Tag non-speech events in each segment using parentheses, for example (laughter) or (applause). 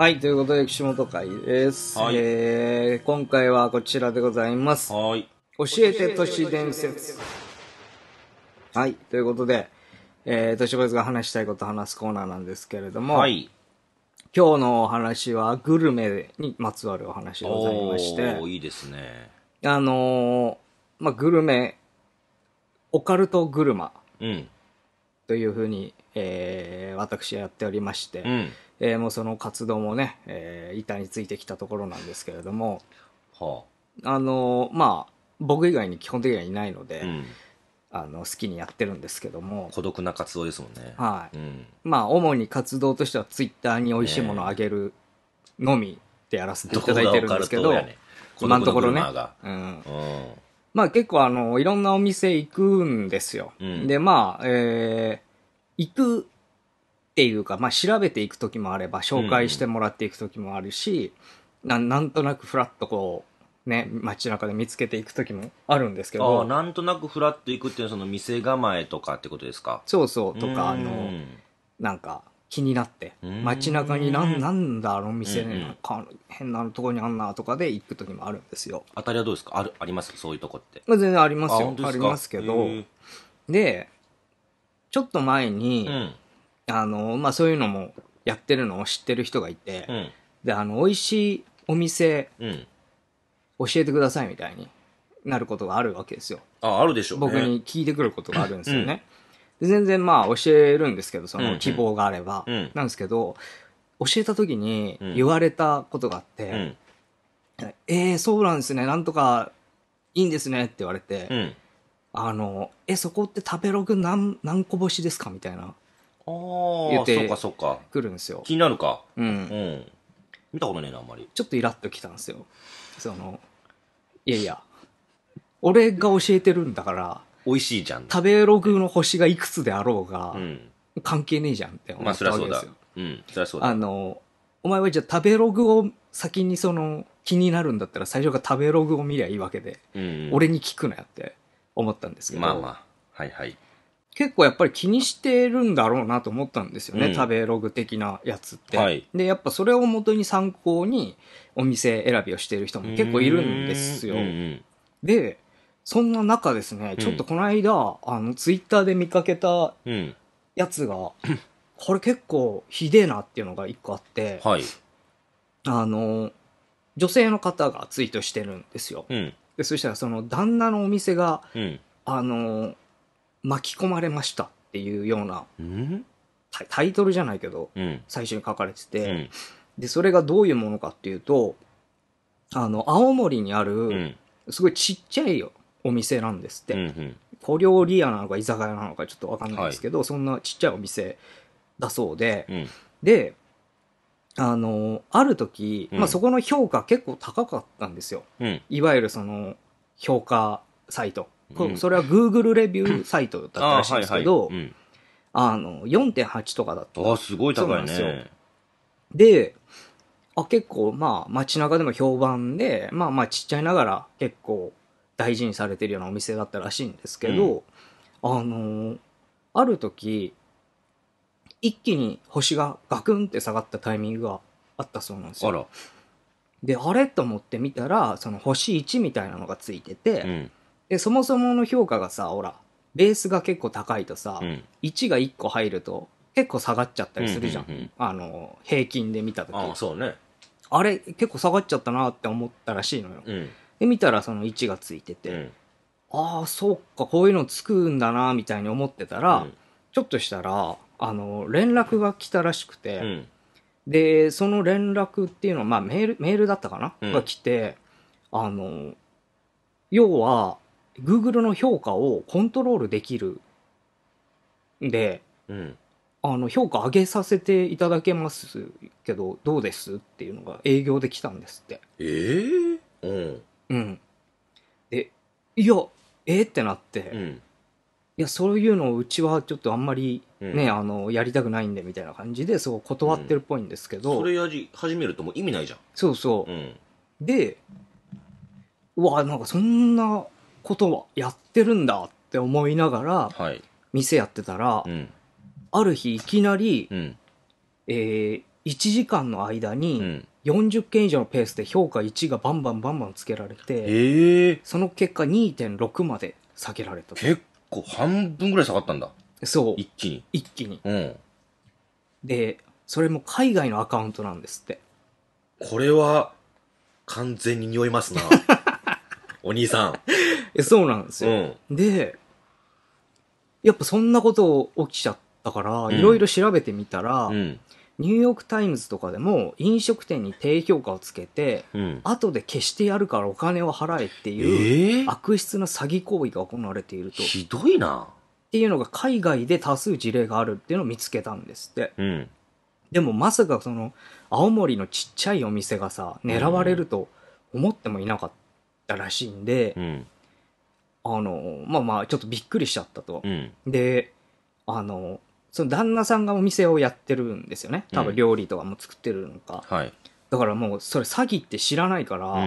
はい、ということで、岸本会です。はい、えー、今回はこちらでございます。はい。教えて都市伝説。はい、ということで、えー、都市ボイスが話したいことを話すコーナーなんですけれども、はい。今日のお話はグルメにまつわるお話でございまして、おいいですね。あのー、まあ、グルメ、オカルトグルマ、うん。というふうに、えー、私はやっておりまして、うんえー、もうその活動もね、えー、板についてきたところなんですけれども、はあ、あのまあ僕以外に基本的にはいないので、うん、あの好きにやってるんですけども孤独な活動ですもんねはい、うん、まあ主に活動としてはツイッターに美味しいものをあげるのみでやらせていただいてるんですけど、ね、今のところね、うん、まあ結構あのいろんなお店行くんですよ、でまあえー、行くっていうか、まあ、調べていく時もあれば、紹介してもらっていく時もあるし、うんななんとなくフラッとこう、ね、街中で見つけていく時もあるんですけど。あなんとなくフラッといくっていうのは、その店構えとかってことですかそうそう、とか、あの、なんか、気になって街中になんなんだあの店ね、なんか変なとこにあんなとかで行く時もあるんですよ当たりはどうですかあるありますそういうとこって全然ありますよありますけどでちょっと前に、うん、あの、まあ、そういうのもやってるのを知ってる人がいて、うんで、あの、美味しいお店うん。教えてくださいみたいになることがあるわけですよ。あ、あるでしょうね。僕に聞いてくることがあるんですよね。で全然まあ教えるんですけど、その希望があれば。うんなんですけど、教えた時に言われたことがあって、うん。えー、そうなんですね、なんとかいいんですねって言われて、うん。あの、え、そこって食べログ何何個星ですかみたいな言ってくるんですよ気になるか、うん、うん、見たことねえなあんまりちょっとイラッときたんですよそのいやいや俺が教えてるんだから美味しいじゃん食べログの星がいくつであろうが、うん、関係ねえじゃんって思ったわけですよ、まあ、そりゃそうだうんそそうだあのお前はじゃあ食べログを先にその気になるんだったら最初から食べログを見りゃいいわけで、うん、俺に聞くなよって思ったんですけどまあまあはいはい結構やっぱり気にしてるんだろうなと思ったんですよね、うん食べログ的なやつって、はいでやっぱそれを元に参考にお店選びをしている人も結構いるんですよ、うんうんでそんな中ですねちょっとこの間、あのツイッターで見かけたやつが (clears throat) これ結構ひでえなっていうのが一個あって、はいあの女性の方がツイートしてるんですようんでそしたらその旦那のお店がうんあの巻き込まれましたっていうような、うんタイ、トルじゃないけど、うん、最初に書かれてて、うん、で、それがどういうものかっていうと、あの、青森にある、すごいちっちゃいお店なんですって。うんうん、小料理屋なのか居酒屋なのかちょっとわかんないですけど、はい、そんなちっちゃいお店だそうで、うん、で、あの、ある時、うん、まあそこの評価結構高かったんですよ。うん、いわゆるその、評価サイト。それは Google レビューサイトだったらしいんですけど、あ,、はいはいあの、4.8とかだった。あ、すごい高いね。で、あ、結構、まあ、街中でも評判で、まあまあ、ちっちゃいながら結構大事にされてるようなお店だったらしいんですけど、うん、あの、ある時、一気に星がガクンって下がったタイミングがあったそうなんですよ。あで、あれと思って見たら、その星1みたいなのがついてて、うんで、そもそもの評価がさ、ほら、ベースが結構高いとさ、うん、1が1個入ると結構下がっちゃったりするじゃん。うんうんうん、あの、平均で見た時あそうね。あれ、結構下がっちゃったなって思ったらしいのよ。うん、で、見たらその1がついてて、うん、ああ、そうか、こういうのつくんだな、みたいに思ってたら、うん、ちょっとしたら、あの、連絡が来たらしくて、で、その連絡っていうのは、まあ、メール、メールだったかな、が来て、あの、要は、Google の評価をコントロールできるんで、うん。あの、評価上げさせていただけますけど、どうですっていうのが営業で来たんですって。ええうん。うん。で、いや、えーってなって、ういや、そういうのうちはちょっとあんまりうんね、あの、やりたくないんでみたいな感じで、そう断ってるっぽいんですけど、それやり始めるともう意味ないじゃん。そうそう。うん。で、うわ、なんかそんなことはやってるんだって思いながら、店やってたら、うん。ある日いきなり、うん。えー、1時間の間に40件以上のペースで評価1がバンバンバンバンつけられて、その結果2.6まで下げられた。結構半分ぐらい下がったんだ。そう、一気に。一気に。うん。で、それも海外のアカウントなんですって。これは、完全に匂いますな。(laughs) お兄さん。え、そうなんですよ。で、やっぱそんなこと起きちゃったから、いろいろ調べてみたら、ニューヨーク・タイムズとかでも飲食店に低評価をつけて、うん、後で消してやるからお金を払えっていう悪質な詐欺行為が行われていると、えー、ひどいなっていうのが海外で多数事例があるっていうのを見つけたんですって、うん、でもまさかその青森のちっちゃいお店がさ狙われると思ってもいなかったらしいんで、うんあの、まあまあ、ちょっとびっくりしちゃったと。うんで、あの、その旦那さんがお店をやってるんですよね。多分料理とかも作ってるのか。はいだからもう、それ詐欺って知らないから、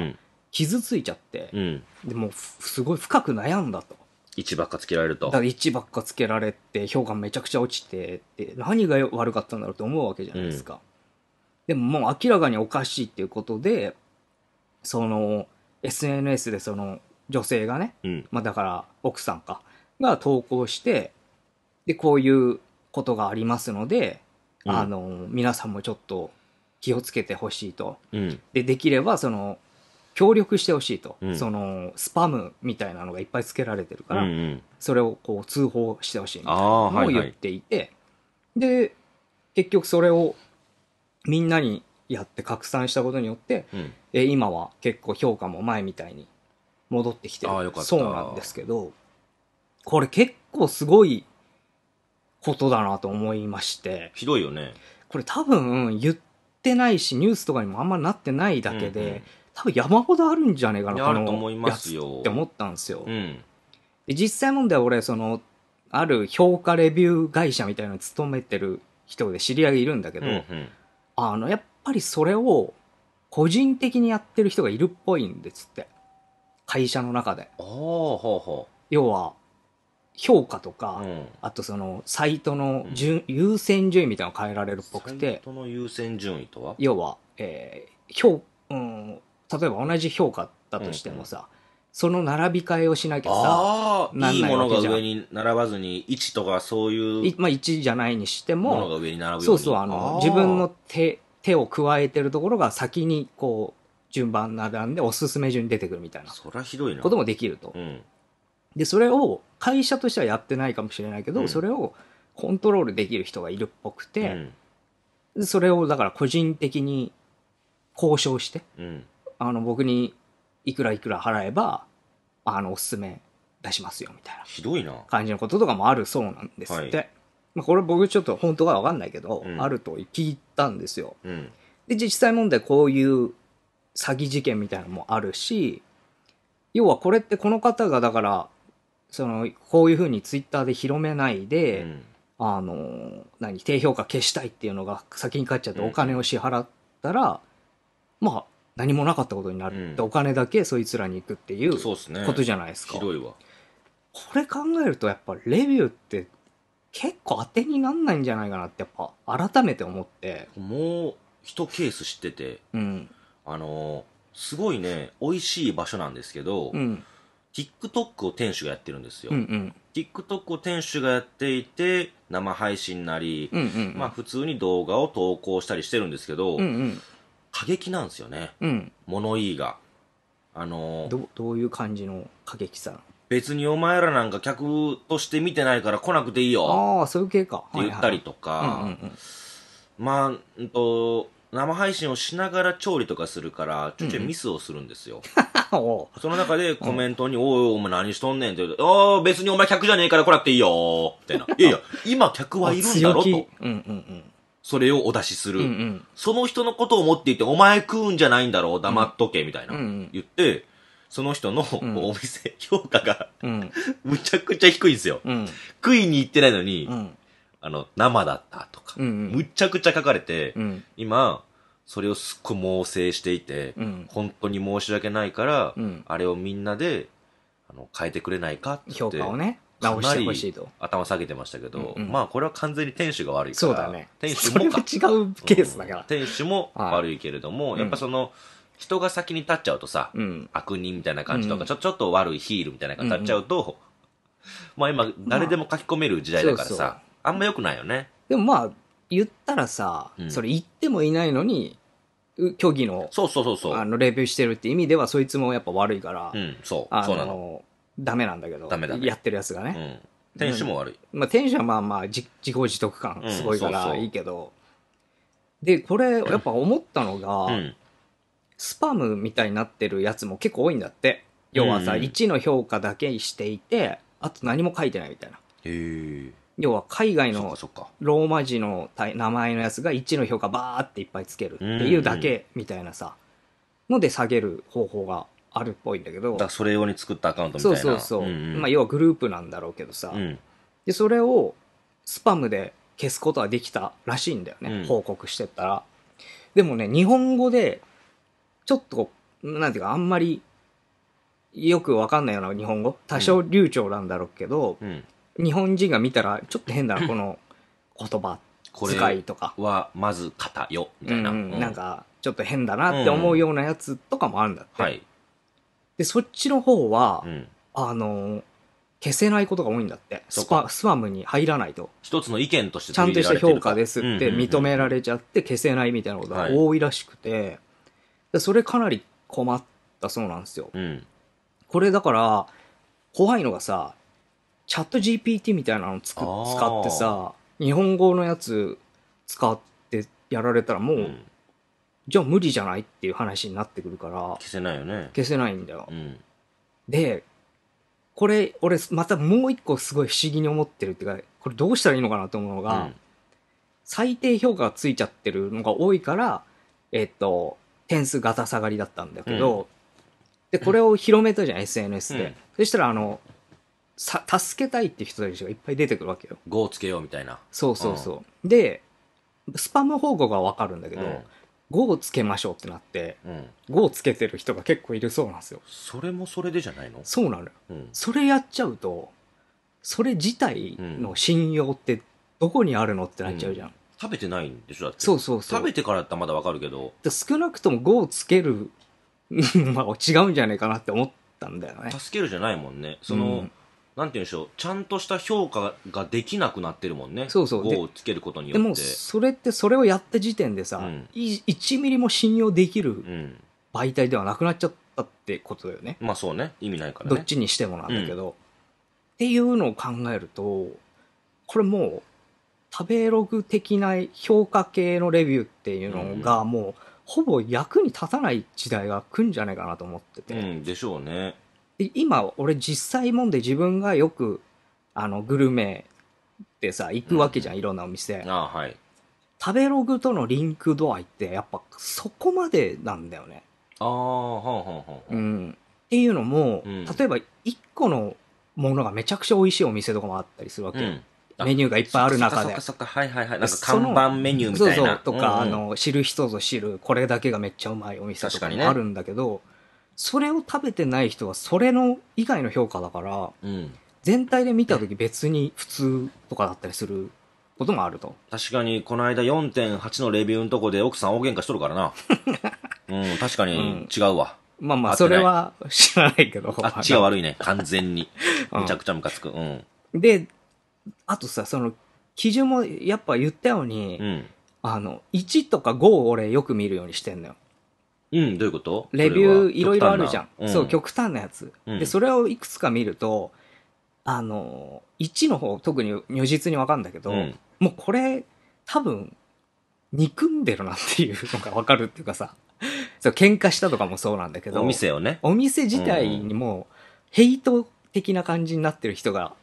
傷ついちゃって、うんでもうすごい深く悩んだと。一ばっかつけられるとだからばっかつけられて評価めちゃくちゃ落ちてでて何が悪かったんだろうと思うわけじゃないですか、でももう明らかにおかしいっていうことでその SNS でその女性がね、うん、まあ、だから奥さんか、が投稿して、で、こういうことがありますので、うん、あの、皆さんもちょっと気をつけてほしいと。うん、で、できれば、その、協力してほしいと、うん、そのスパムみたいなのがいっぱいつけられてるから、うんうん、それをこう通報してほしいみたいなのを言っていて、はいはい、で結局それをみんなにやって拡散したことによって、うん、え今は結構評価も前みたいに戻ってきてるそうなんですけど、これ結構すごいことだなと思いまして、ひどいよね。これ多分言ってないし、ニュースとかにもあんまなってないだけで、多分山ほどあるんじゃねえかな、やあると思いますよやつって思ったんですよ。うん、で実際問題俺、その、ある評価レビュー会社みたいなのに勤めてる人で知り合いがいるんだけど、うんうん。あの、やっぱりそれを個人的にやってる人がいるっぽいんですって。会社の中で。ほうほう要は、評価とか、うん、あとその、サイトの順、うん、優先順位みたいなの変えられるっぽくて。サイトの優先順位とは要は、えー、評、うん、例えば同じ評価だとしてもさ、うんうん、その並び替えをしなきゃさ、なないいものが上に並ばずに、1とかそういう。まあ1じゃないにしても、ものが上に並ぶそうそう、あの、自分の手、手を加えてるところが先にこう、順番並んでおすすめ順に出てくるみたいなそりゃひどいなこともできると。で、それを会社としてはやってないかもしれないけど、うんそれをコントロールできる人がいるっぽくうて、んそれをだから個人的に交渉して、うんあの、僕にいくらいくら払えば、あの、おすすめ出しますよ、みたいなひどいな感じのこととかもあるそうなんですって。まあ、これ僕ちょっと本当かわかんないけど、うんあると聞いたんですよ。うんで、実際問題こういう詐欺事件みたいなのもあるし、要はこれってこの方がだから、その、こういうふうにツイッターで広めないで、うん、あの、何、低評価消したいっていうのが先に帰っちゃってお金を支払ったら、うん、まあ、何もなかったことになるって、お金だけそいつらに行くっていうことじゃないですか。すね、ひどいわ。これ考えるとやっぱレビューって結構当てになんないんじゃないかなってやっぱ改めて思って。もう一ケース知ってて、うん、あのすごいね、美味しい場所なんですけど、うん、TikTok を店主がやってるんですよ。うんうん、TikTok を店主がやっていて、生配信なり、うんうん、まあ普通に動画を投稿したりしてるんですけど、うんうん、過激なんですよね。うん、物言いが。あのど、どういう感じの過激さ別にお前らなんか客として見てないから来なくていいよ。ああ、そういう系か。って言ったりとか、まあ、うんと、生配信をしながら調理とかするから、ちょいちょいミスをするんですよ。(laughs) うん、その中でコメントに、うん、おいお前何しとんねんって言うと、ああ、別にお前客じゃねえから来なくていいよみたいな。(laughs) いやいや、今客はいるんだろと。それをお出しする、うんうん。その人のことを思っていて、お前食うんじゃないんだろ黙っとけ、みたいな、言って、その人のお店評価が (laughs) むちゃくちゃ低いんですよ。食いに行ってないのに、あの、生だったとか、うんうん、むちゃくちゃ書かれて、うん、今、それをすっごい猛省していて、うん、本当に申し訳ないから、うん、あれをみんなで、あの、変えてくれないかって評価をね、直してほしいと。頭下げてましたけど、うんうん、まあこれは完全に店主が悪いから。そうだね。店主も。違うケースだから。店主も悪いけれども、やっぱその、人が先に立っちゃうとさ、うん、悪人みたいな感じとか、ちょちょっと悪いヒールみたいな感じになっちゃうと、まあ今誰でも書き込める時代だからさ、あんま良くないよね。でもまあ、言ったらさ、うんそれ言ってもいないのに、う虚偽の、そうそうそうそう。あの、レビューしてるって意味では、そいつもやっぱ悪いから、うん、そう、あそうなの。ダメなんだけど、ダメだやってるやつがうね。ん。店主も悪い。まあ、天使はまあまあ、じ自業自得感すごいかうんそうらそういいけど、で、これ、やっぱ思ったのが、うん。スパムみたいになってるやつも結構多いんだって。要はさ、うんうん1の評価だけしていて、あと何も書いてないみたいな。へえ。要は海外のローマ字の名前のやつが1の評価バーっていっぱいつけるっていうだけみたいなさ、ので下げる方法があるっぽいんだけど。だそれ用に作ったアカウントみたいな。そうそうそう。まあ要はグループなんだろうけどさ、うん、で、それをスパムで消すことはできたらしいんだよね。報告してったら。でもね、日本語で、ちょっと、なんていうか、あんまりよくわかんないような日本語多少流暢なんだろうけど、うん、日本人が見たら、ちょっと変だな、この言葉使いとか。は、まず、型よ、みたいな。うんうん、なんか、ちょっと変だなって思うようなやつとかもあるんだって。はい、で、そっちの方は、あの、消せないことが多いんだって。スパ、スワムに入らないと。一つの意見としてちゃんとした評価ですって認められちゃって消せないみたいなことが多いらしくて、はそれかなり困ったそうなんですよ。うん、これだから、怖いのがさ、チャット GPT みたいなのつく使ってさ、日本語のやつ使ってやられたらもう、うん、じゃあ無理じゃないっていう話になってくるから。消せないよね。消せないんだよ。うん、で、これ、俺、またもう一個すごい不思議に思ってるっていうか、これどうしたらいいのかなと思うのが、うん、最低評価がついちゃってるのが多いから、えっと、点数ガタ下がりだったんだけど、で、これを広めたじゃん、SNS で。そしたら、あの、さ助けたいって人たちがいっぱい出てくるわけよ。5をつけようみたいな。そうそうそう。で、スパム報告はわかるんだけど、うん、5をつけましょうってなって、うん、5をつけてる人が結構いるそうなんですよ。それもそれでじゃないのそうなのよ、うん、それやっちゃうと、それ自体の信用ってどこにあるのってなっちゃうじゃん。うん、食べてないんでしょだって。そうそうそう。食べてからだったらまだわかるけど。少なくとも5をつける、(laughs) まあ違うんじゃないかなって思ったんだよね。助けるじゃないもんね。その、うんなんて言うんでしょう、ちゃんとした評価ができなくなってるもんね。そうそう。5をつけることによって。でも、それってそれをやった時点でさ、うん、1ミリも信用できる媒体ではなくなっちゃったってことだよね。うん、まあそうね。意味ないから、ね、どっちにしてもなんだけど、うん、っていうのを考えると、これもう、食べログ的な評価系のレビューっていうのがもう、ほぼ役に立たない時代が来るんじゃないかなと思ってて。うん、でしょうね。今、俺実際もんで自分がよく、あの、グルメってさ、行くわけじゃん、うん、いろんなお店。あはい。食べログとのリンク度合いって、やっぱそこまでなんだよね。ああ、はあ、はあ、はあ。っていうのも、うん、例えば1個のものがめちゃくちゃ美味しいお店とかもあったりするわけ。うんメニューがいっぱいある中で。そっかはいはいはい。なんか看板メニューみたいな。そうそう。とか、うんうん、あの、知る人ぞ知る、これだけがめっちゃうまいお店とかもあるんだけど、それを食べてない人はそれの以外の評価だから、うん、全体で見た時別に普通とかだったりすることもあると確かにこの間4.8のレビューのとこで奥さん大喧嘩しとるからな (laughs) うん確かに違うわ、うん、まあまあそれは知らないけどあっちが悪いね完全にめちゃくちゃムカつく、うん、であとさその基準もやっぱ言ったように、うん、あの1とか5を俺よく見るようにしてんのようん、どういうことレビューいろいろあるじゃん。うん、そう、極端なやつ、うん、で、それをいくつか見ると、あの、1の方、特に如実にわかるんだけど、うん、もうこれ、多分、憎んでるなっていうのがわかるっていうかさ、(laughs) そう喧嘩したとかもそうなんだけど、お店をね。お店自体にも、ヘイト的な感じになってる人が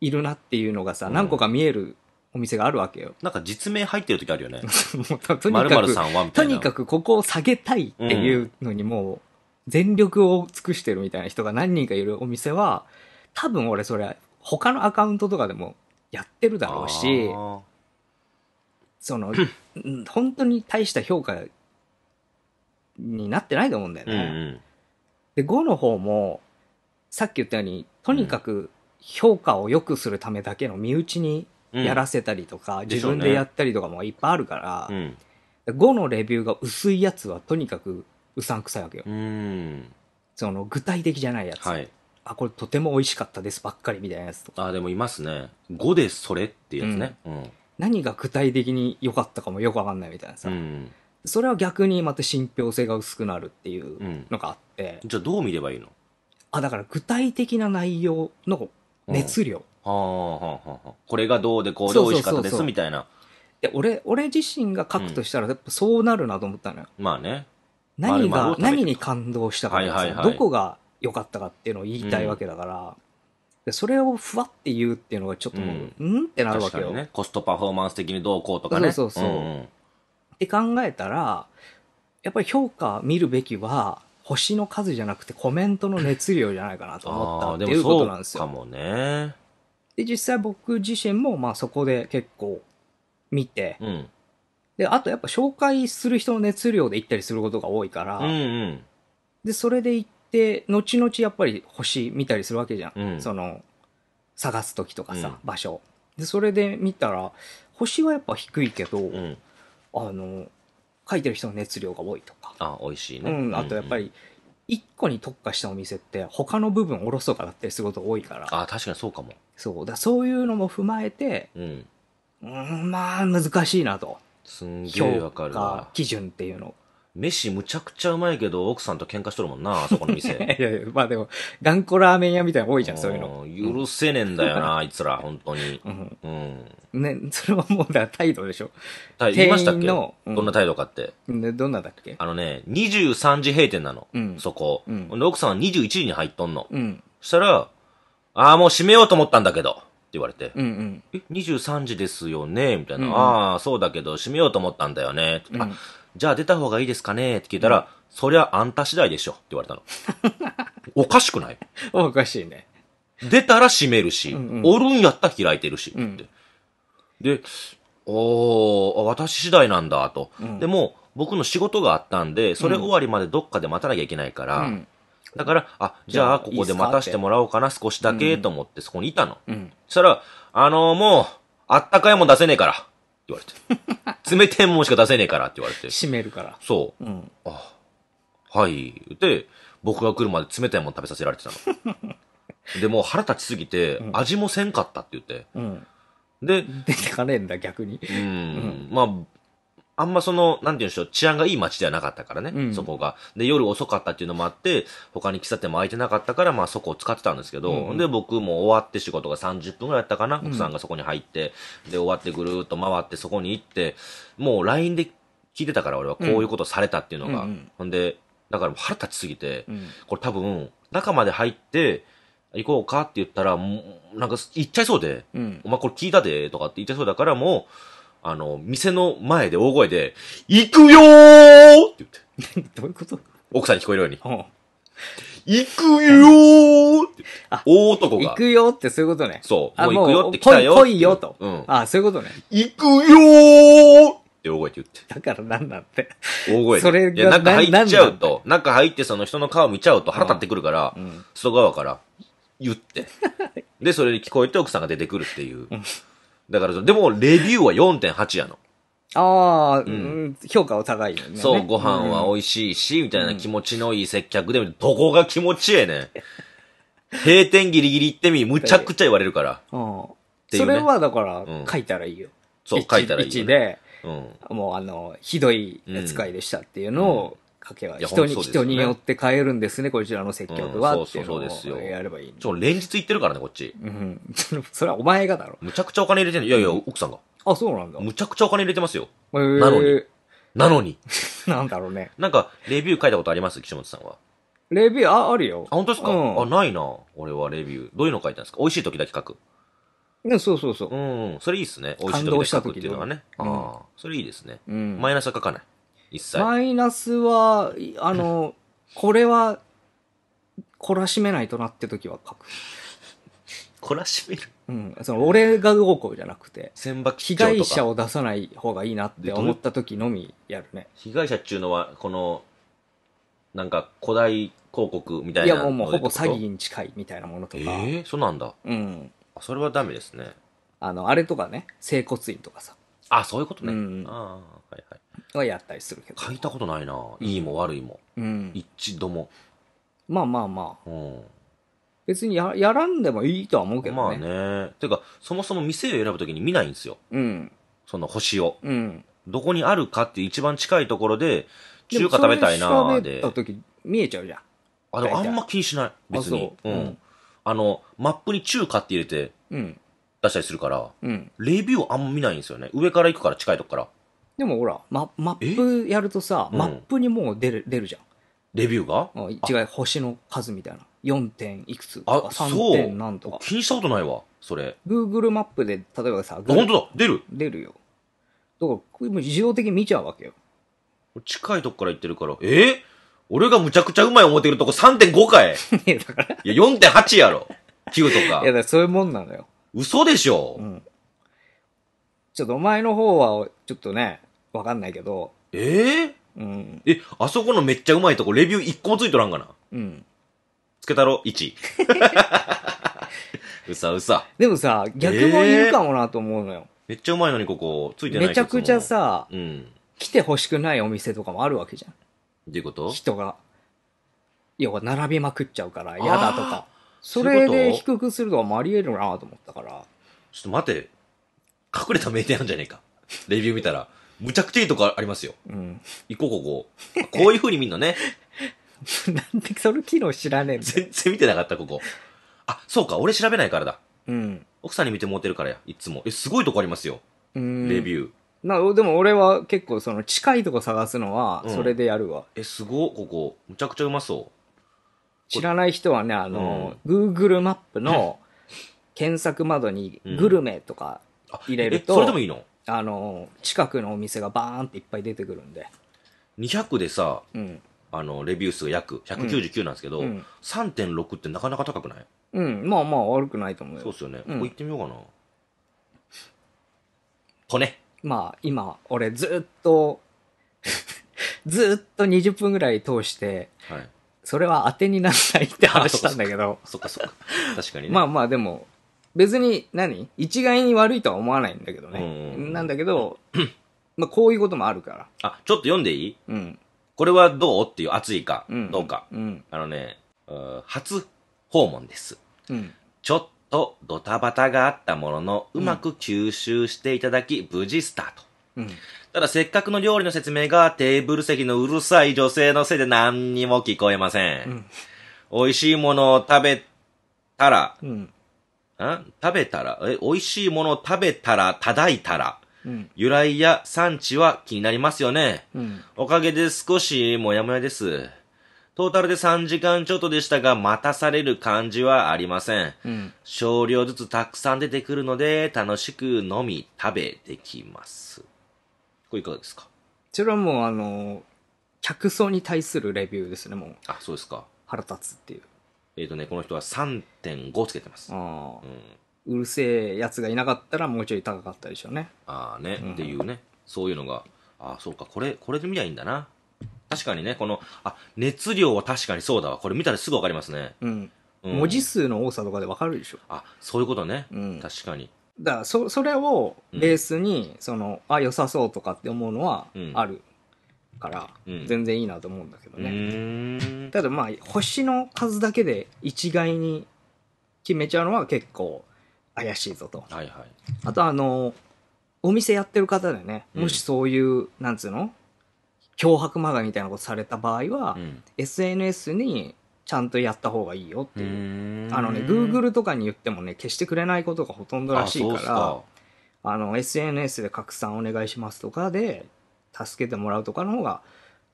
いるなっていうのがさ、何個か見えるお店があるわけよ。なんか実名入ってる時あるよね。(laughs) もうとにかく、さんはみたいな。にかくここを下げたいっていうのにもう全力を尽くしてるみたいな人が何人かいるお店は、多分俺それ他のアカウントとかでもやってるだろうし、その、ん (laughs) 本当に大した評価になってないと思うんだよね。うんで、5の方も、さっき言ったように、とにかく評価を良くするためだけの身内にやらせたりとか、うん、自分でやったりとかもいっぱいあるから、うん。5のレビューが薄いやつはとにかくうさんくさいわけよ。うん。その具体的じゃないやつ。はい。あ、これとても美味しかったですばっかりみたいなやつとか。あ、でもいますね。5でそれっていうやつね。うん。何が具体的に良かったかもよくわかんないみたいなうさ。ん。それは逆にまた信憑性が薄くなるっていうのがあって、じゃあどう見ればいいのあ、だから具体的な内容の熱量はあはあはあ、これがどうでこうで美味しかったですみたいな。俺、俺自身が書くとしたら、やっぱそうなるなと思ったのよ。まあね。何が、何に感動したか、はいはいはい、どこが良かったかっていうのを言いたいわけだから、うん、それをふわって言うっていうのがちょっともう、うん、んってなるわけよ、ね。コストパフォーマンス的にどうこうとかね。そうそうそう。うんうん、って考えたら、やっぱり評価見るべきは、星の数じゃなくてコメントの熱量じゃないかなと思ったっていうことなんですよ。そうかもね。で、実際僕自身も、まあそこで結構見て、うん、で、あとやっぱ紹介する人の熱量で行ったりすることが多いから、うんうん、で、それで行って、後々やっぱり星見たりするわけじゃん。うん、その、探す時とかさ、うん、場所。で、それで見たら、星はやっぱ低いけど、あの、書いてる人の熱量が多いとか。あ、美味しいね。うん、あとやっぱり1個に特化したお店って他の部分おろそかだったりすること多いからあ確かにそうかもそうだそういうのも踏まえてうん、うんまあ難しいなとすんげえわかる評価基準っていうの飯むちゃくちゃうまいけど、奥さんと喧嘩しとるもんな、(laughs) あそこの店。いやいや、まあでも、頑固ラーメン屋みたいなの多いじゃん、そういうの。許せねえんだよな、あいつら、本当に。うん。うん、ね、それはもう、だ態度でしょ。態度、言いましたっけ、どんな態度かって。ね、どんなだっけあのね、23時閉店なの、うん、そこ。うん、奥さんは21時に入っとんの。うん。したら、ああ、もう閉めようと思ったんだけど。って言われて、うんうん、え、23時ですよねみたいな、ああ、そうだけど、閉めようと思ったんだよね。うあ、じゃあ出た方がいいですかねって聞いたら、うん、そりゃあんた次第でしょって言われたの。(laughs) おかしくないおかしいね。出たら閉めるし、うんうん、おるんやったら開いてるし、うん、で、おー、私次第なんだ、と。うん、でも、僕の仕事があったんで、それ終わりまでどっかで待たなきゃいけないから、だから、あ、じゃあ、ここで待たしてもらおうかな、少しだけ、と思って、そこにいたの。そしたら、あのー、もう、あったかいもん出せねえから。言われて。(laughs) 冷てえもんしか出せねえからって言われて。閉めるから。そう。うん、あはい。で、僕が来るまで冷たいもん食べさせられてたの。(laughs) で、もう腹立ちすぎて、味もせんかったって言って。うん、で、出てかねえんだ、逆に。うん。まあ、あんまその、なんて言うんでしょう、治安がいい街ではなかったからね、うん、そこが。で、夜遅かったっていうのもあって、他に喫茶店も空いてなかったから、まあそこを使ってたんですけど、うんで、僕も終わって仕事が30分ぐらいやったかな、奥さんがそこに入って、うん、で、終わってぐるーっと回ってそこに行って、もう LINE で聞いてたから俺はこういうことされたっていうのが。うん、ほんで、だから腹立ちすぎて、これ多分、中まで入って、行こうかって言ったら、なんか行っちゃいそうで、お前これ聞いたで、とかって言っちゃいそうだから、もう、あの、店の前で大声で、行くよーって言って。どういうこと奥さんに聞こえるように。行くよーって大男が。行くよってそういうことね。そう。もう行くよって来たよ来いよと。うん。あ、そういうことね。行くよーって大声て言って。だからなんだって。大声で。それが。いや、中入っちゃうと、中入ってその人の顔見ちゃうと腹立ってくるから、うん、外側から言って。で、それに聞こえて奥さんが出てくるっていう。うんだから、でも、レビューは4.8やの。ああ、うん、評価は高いよね。そう、ご飯は美味しいし、うん、みたいな気持ちのいい接客で、どこが気持ちええねん。閉店ギリギリ行ってみ、むちゃくちゃ言われるから。(laughs) うん。ね、それはだから、書いたらいいよ。そう、書いたらいいね。1で、うん、もうあの、ひどい扱いでしたっていうのを、け人に、ね、人によって変えるんですね、こちらの接客は、うそうそうですよ。やればいい、ね。連日行ってるからね、こっち。うん。(laughs) それはお前がだろ。むちゃくちゃお金入れてんの。いやいや、奥さんが。あ、そうなんだ。むちゃくちゃお金入れてますよ。えー、なのに。なのに。(laughs) なんだろうね。なんか、レビュー書いたことあります岸本さんは。レビュー、あ、あるよ。あ、本当ですか、うん、あ、ないな。俺はレビュー。どういうの書いたんですか美味しい時だけ書く。ね、そうそうそう。うん。それいいっすね。美味しい時だけ書くっていうのはね。ああ、うん、それいいですね。うん、マイナスは書かない。一切。マイナスは、あの、(laughs) これは、懲らしめないとなって時は書く。懲らしめるうん。その、俺が動こうじゃなくて、被害者を出さない方がいいなって思った時のみやるね。被害者っていうのは、この、なんか古代広告みたいな。いや、もうもうほぼ詐欺に近いみたいなものとか。ええー、そうなんだ。うん。それはダメですね。あの、あれとかね、整骨院とかさ。あ、そういうことね。うん、ああ、はいはい。はやったりするけど書いたことないな、いいも悪いも、うん、一度もまあまあまあ、うん、別にややらんでもいいとは思うけどねまあねていうかそもそも店を選ぶときに見ないんですよ、うん、その星を、うん、どこにあるかって一番近いところで中華食べたいなでで見えちゃうじゃんあのあんま気にしない別にうん、うん、あのマップに中華って入れて、うん出したりするから、うん、レビューあんま見ないんですよね。上から行くから近いとこから。でもほら、ママップやるとさ、マップにもう出る,、出るじゃん。レビューがうん違う、星の数みたいな。4点いくつとか、あ3そう点なんとか。気にしたことないわ、それ。Google マップで、例えばさ、あ、本当だ出る出るよ。だから、これも自動的に見ちゃうわけよ。近いとこから行ってるから。えー俺がむちゃくちゃうまい思ってるとこ3.5かい (laughs) いや、だから、いや、4.8やろ。9と (laughs) いや、だからそういうもんなのよ。嘘でしょ、うんちょっとお前の方は、ちょっとね、わかんないけど、ええうん、え、あそこのめっちゃうまいとこ、レビュー一個もついとらんかなうん。つけたろ ?1。うさうさ。でもさ、逆もいるかもなと思うのよ。めっちゃうまいのにここ、ついてないめちゃくちゃ。さ、うん。来てほしくないお店とかもあるわけじゃん。ういうこと人が。要は並びまくっちゃうから、嫌だとか。それで低くするとかもあり得るなと思ったから。ちょっと待って。隠れた名店あるんじゃねえか。レビュー見たら。むちゃくちゃいいとこありますよ。うん。行こうここ。こういう風に見んのね。(laughs) なんでその機能知らねえの全然見てなかった、ここ。あ、そうか、俺調べないからだ。うん。奥さんに見てもうてるからや、いつも。え、すごいとこありますよ。うん。レビュー。な、でも俺は結構その近いとこ探すのは、それでやるわ。え、すごっ、ここ。むちゃくちゃうまそう。知らない人はね、あの、Google マップの検索窓にグルメとか入れるとそれでもいいのあの近くのお店がバーンっていっぱい出てくるんで200でさ、うん、あのレビュー数が約199なんですけど、うん3.6ってなかなか高くないうんまあまあ悪くないと思うそうっすよね、うんここ行ってみようかな骨まあ今俺ずっと (laughs) ずっと20分ぐらい通してはいそれは当てにならないって話したんだけどそっかそっか確かにねまあまあでも別に何一概に悪いとは思わないんだけどね。うんなんだけど、(clears throat) まあこういうこともあるから。あ、ちょっと読んでいいうん。これはどうっていう、熱いか、うんどうか。うん。あのね、初訪問です。うん。ちょっとドタバタがあったものの、うまく吸収していただき、無事スタート。うん。ただせっかくの料理の説明がテーブル席のうるさい女性のせいで何にも聞こえません。うん美味しいものを食べたら、うん。ん食べたら、え、美味しいものを食べたら、叩いたら、うん、由来や産地は気になりますよね。うん、おかげで少しもやもやです。トータルで3時間ちょっとでしたが、待たされる感じはありません。うん、少量ずつたくさん出てくるので、楽しく飲み、食べできます。これいかがですかこちはもう、あの、客層に対するレビューですね、もう。あ、そうですか。腹立つっていう。えっ、ー、とね、この人は3.5つけてます。うるせえやつがいなかったらもうちょい高かったでしょうね。ああね、うん、っていうね、そういうのが、ああ、そうか、これ、これで見りゃいいんだな。確かにね、この、あ、熱量は確かにそうだわ。これ見たらすぐわかりますね。うん。うん、文字数の多さとかでわかるでしょ。あ、そういうことね。うん、確かに。だからそ、それをベースに、その、あ、良さそうとかって思うのはある。から全然いいなと思うんだけどね、ただまあ星の数だけで一概に決めちゃうのは結構怪しいぞと、はいはい、あとあのお店やってる方でねもしそういう、うん、なんつうの脅迫まがみたいなことされた場合は、うん、SNS にちゃんとやった方がいいよっていうあのね Google とかに言ってもね消してくれないことがほとんどらしいからあの SNS で拡散お願いしますとかで助けてもらうとかの方が、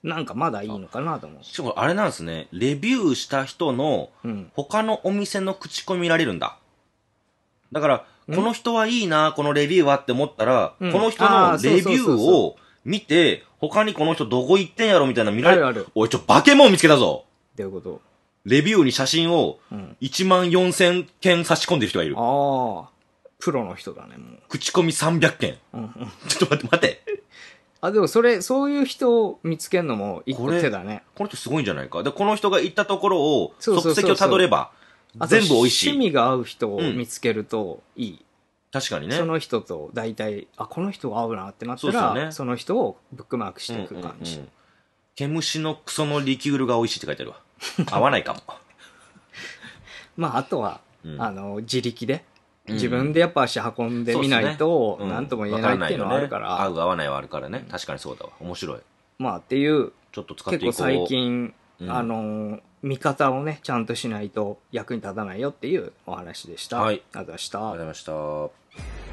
なんかまだいいのかなと思う。しかもあれなんですね、レビューした人の、他のお店の口コミ見られるんだ。だから、この人はいいな、このレビューはって思ったら、うん、この人のレビューを見て、他にこの人どこ行ってんやろみたいな見られる。あるあるおい、ちょ、化け物見つけたぞどういうことレビューに写真を1万4000件差し込んでる人がいる。うん、ああ。プロの人だね、もう。口コミ300件。うん、ちょっと待って、待って。あ、でもそれ、そういう人を見つけるのも一個手だね。この人すごいんじゃないか。で、この人が行ったところを、即席をたどれば、全部美味しい。趣味が合う人を見つけるといい。確かにね。その人と大体、あ、この人が合うなってなったら、そ,、ね、その人をブックマークしていく感じ。毛虫のクソのリキュールが美味しいって書いてあるわ。合わないかも。(laughs) まあ、あとは、あの、自力で。自分でやっぱ足運んでみないと、なんとも言えないっていうのはあるから。合う合わないはあるからね。確かにそうだわ。面白い。まあっていう、ちょっとって結構最近、あの、見方をね、ちゃんとしないと役に立たないよっていうお話でした。はい。ありがとうございました。ありがとうございました。